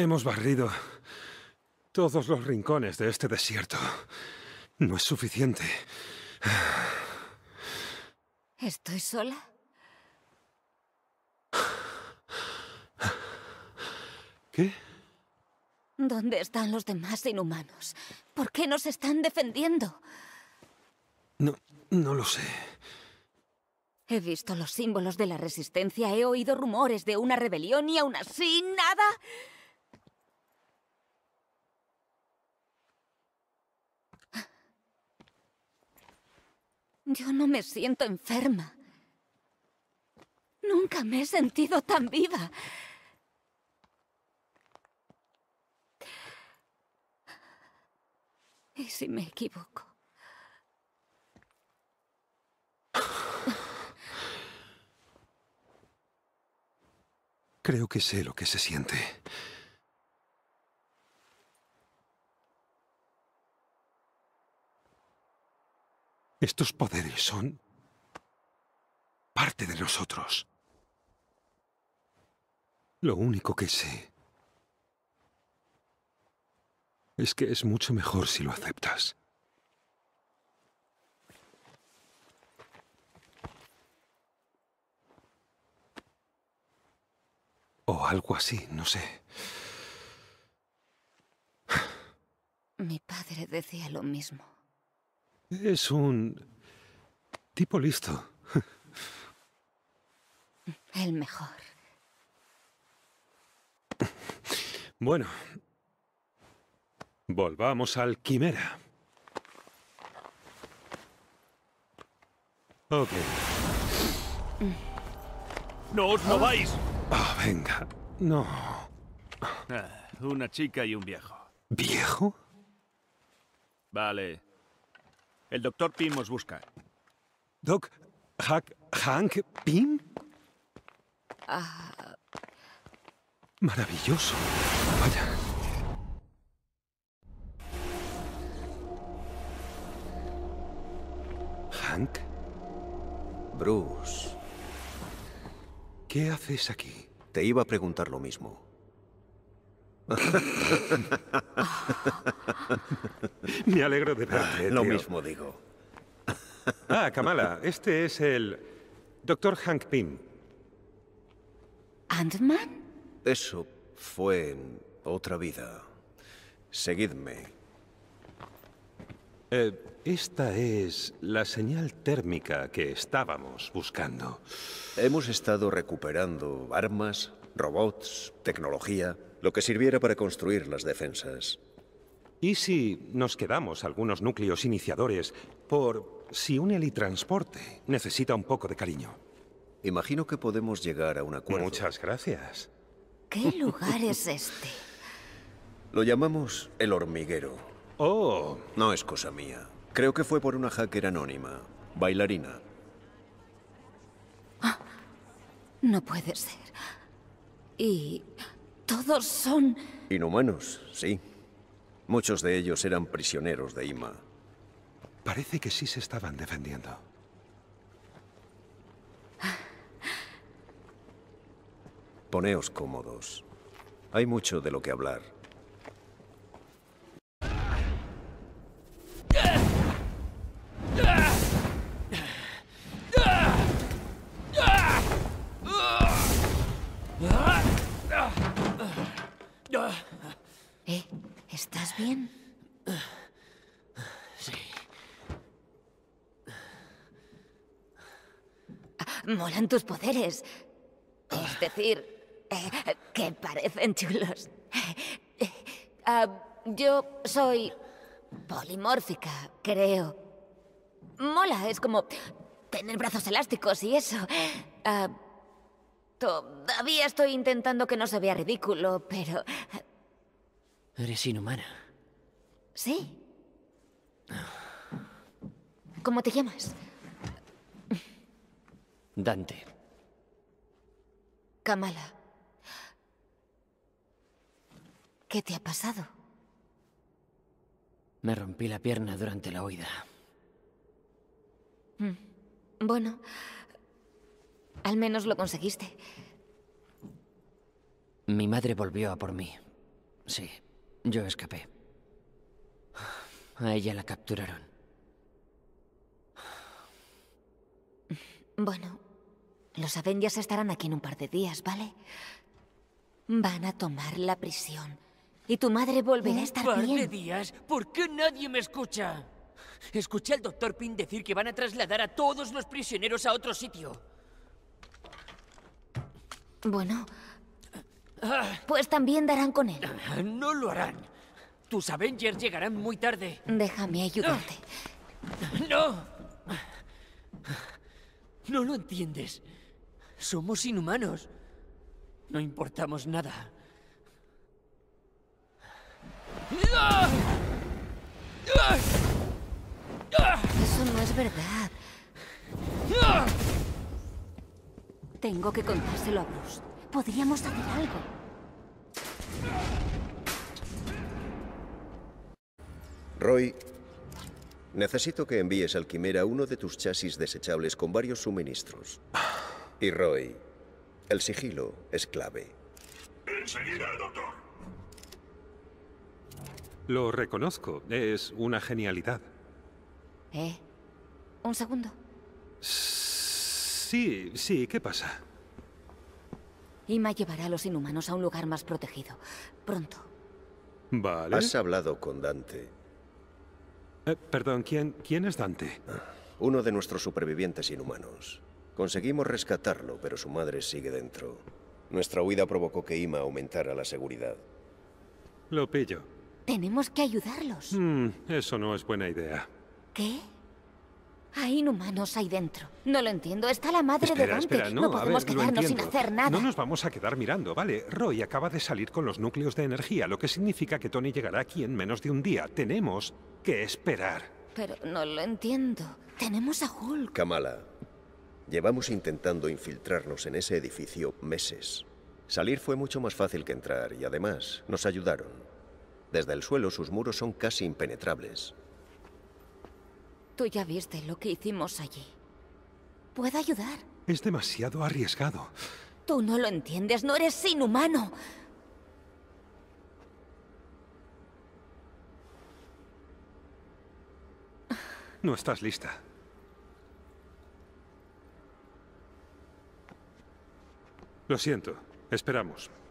Hemos barrido todos los rincones de este desierto. No es suficiente. ¿Estoy sola? ¿Qué? ¿Dónde están los demás inhumanos? ¿Por qué nos están defendiendo? No, no lo sé. He visto los símbolos de la resistencia, he oído rumores de una rebelión y aún así nada. Yo no me siento enferma. Nunca me he sentido tan viva. ¿Y si me equivoco? Creo que sé lo que se siente. Estos poderes son parte de nosotros. Lo único que sé es que es mucho mejor si lo aceptas. O algo así, no sé. Mi padre decía lo mismo. Es un tipo listo. El mejor. Bueno, volvamos al Quimera. Ok. ¡No os mováis! Ah, venga, no. Ah, una chica y un viejo. ¿Viejo? Vale, el doctor Pim os busca. Doc, Hank, Pim. Ah. Maravilloso. Vaya. Hank. Bruce. ¿Qué haces aquí? Te iba a preguntar lo mismo. Me alegro de verte. Ah, lo mismo digo. Ah, Kamala, este es el Doctor Hank Pym. ¿Antman? Eso fue en otra vida. Seguidme. Eh, esta es la señal térmica que estábamos buscando. Hemos estado recuperando armas, robots, tecnología lo que sirviera para construir las defensas. ¿Y si nos quedamos algunos núcleos iniciadores por si un helitransporte necesita un poco de cariño? Imagino que podemos llegar a un acuerdo. Muchas gracias. ¿Qué lugar es este? Lo llamamos el hormiguero. Oh. No es cosa mía. Creo que fue por una hacker anónima, bailarina. Ah, no puede ser. Y todos son... Inhumanos, sí. Muchos de ellos eran prisioneros de Ima. Parece que sí se estaban defendiendo. Poneos cómodos. Hay mucho de lo que hablar. Sí. Ah, molan tus poderes. Es decir, eh, que parecen chulos. Ah, yo soy polimórfica, creo. Mola, es como tener brazos elásticos y eso. Ah, todavía estoy intentando que no se vea ridículo, pero... Eres inhumana. Sí. ¿Cómo te llamas? Dante. Kamala. ¿Qué te ha pasado? Me rompí la pierna durante la huida. Mm. Bueno, al menos lo conseguiste. Mi madre volvió a por mí. Sí, yo escapé. A ella la capturaron. Bueno, los Avengers estarán aquí en un par de días, ¿vale? Van a tomar la prisión. Y tu madre volverá a estar bien. ¿Un par de días? ¿Por qué nadie me escucha? Escuché al doctor Pin decir que van a trasladar a todos los prisioneros a otro sitio. Bueno, ah, ah. pues también darán con él. No lo harán. Tus Avengers llegarán muy tarde. Déjame ayudarte. Ah, ¡No! No lo entiendes. Somos inhumanos. No importamos nada. Eso no es verdad. Tengo que contárselo a Bruce. Podríamos hacer algo. Roy, necesito que envíes al Quimera uno de tus chasis desechables con varios suministros. Ah. Y Roy, el sigilo es clave. Enseguida, doctor. Lo reconozco. Es una genialidad. ¿Eh? ¿Un segundo? Sí, sí, ¿qué pasa? Ima llevará a los inhumanos a un lugar más protegido. Pronto. Vale. Has hablado con Dante. Eh, perdón, ¿quién, ¿quién es Dante? Uno de nuestros supervivientes inhumanos. Conseguimos rescatarlo, pero su madre sigue dentro. Nuestra huida provocó que Ima aumentara la seguridad. Lo pillo. Tenemos que ayudarlos. Hmm, eso no es buena idea. ¿Qué? Hay inhumanos ahí dentro. No lo entiendo. Está la madre de Dante. Espera, no, no podemos quedarnos sin hacer nada. No nos vamos a quedar mirando, ¿vale? Roy acaba de salir con los núcleos de energía, lo que significa que Tony llegará aquí en menos de un día. Tenemos que esperar. Pero no lo entiendo. Tenemos a Hulk. Kamala, llevamos intentando infiltrarnos en ese edificio meses. Salir fue mucho más fácil que entrar y además nos ayudaron. Desde el suelo sus muros son casi impenetrables. Tú ya viste lo que hicimos allí. ¿Puedo ayudar? Es demasiado arriesgado. Tú no lo entiendes, no eres inhumano. No estás lista. Lo siento. Esperamos.